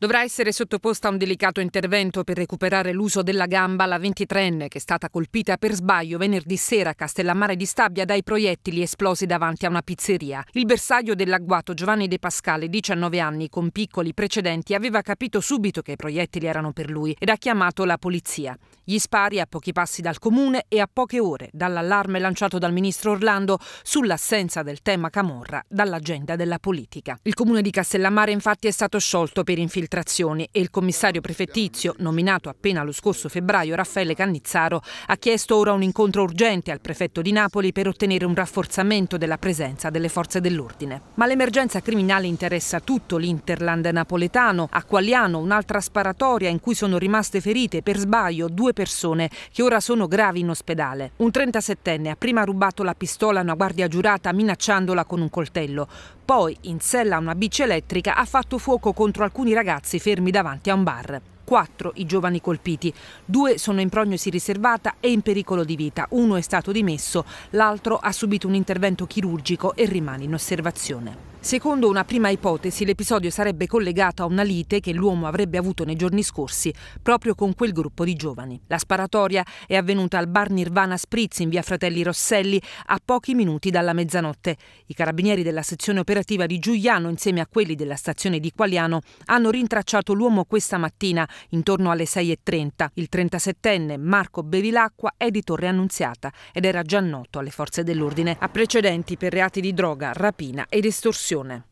Dovrà essere sottoposta a un delicato intervento per recuperare l'uso della gamba la 23enne che è stata colpita per sbaglio venerdì sera a Castellammare di Stabia dai proiettili esplosi davanti a una pizzeria. Il bersaglio dell'agguato Giovanni De Pascale, 19 anni, con piccoli precedenti, aveva capito subito che i proiettili erano per lui ed ha chiamato la polizia. Gli spari a pochi passi dal comune e a poche ore dall'allarme lanciato dal ministro Orlando sull'assenza del tema Camorra dall'agenda della politica. Il comune di Castellammare infatti è stato sciolto per infiltrazione infiltrazioni e il commissario prefettizio, nominato appena lo scorso febbraio Raffaele Cannizzaro, ha chiesto ora un incontro urgente al prefetto di Napoli per ottenere un rafforzamento della presenza delle forze dell'ordine. Ma l'emergenza criminale interessa tutto l'Interland napoletano. A Qualiano un'altra sparatoria in cui sono rimaste ferite per sbaglio due persone che ora sono gravi in ospedale. Un 37enne ha prima rubato la pistola a una guardia giurata minacciandola con un coltello. Poi, in sella a una bici elettrica, ha fatto fuoco contro alcuni ragazzi fermi davanti a un bar. Quattro i giovani colpiti, due sono in prognosi riservata e in pericolo di vita, uno è stato dimesso, l'altro ha subito un intervento chirurgico e rimane in osservazione. Secondo una prima ipotesi, l'episodio sarebbe collegato a una lite che l'uomo avrebbe avuto nei giorni scorsi proprio con quel gruppo di giovani. La sparatoria è avvenuta al bar Nirvana Spritz in via Fratelli Rosselli a pochi minuti dalla mezzanotte. I carabinieri della sezione operativa di Giuliano, insieme a quelli della stazione di Qualiano, hanno rintracciato l'uomo questa mattina intorno alle 6.30. Il 37enne Marco Bevilacqua è di Torre Annunziata ed era già noto alle forze dell'ordine. Ha precedenti per reati di droga, rapina ed estorsione Comunicazione.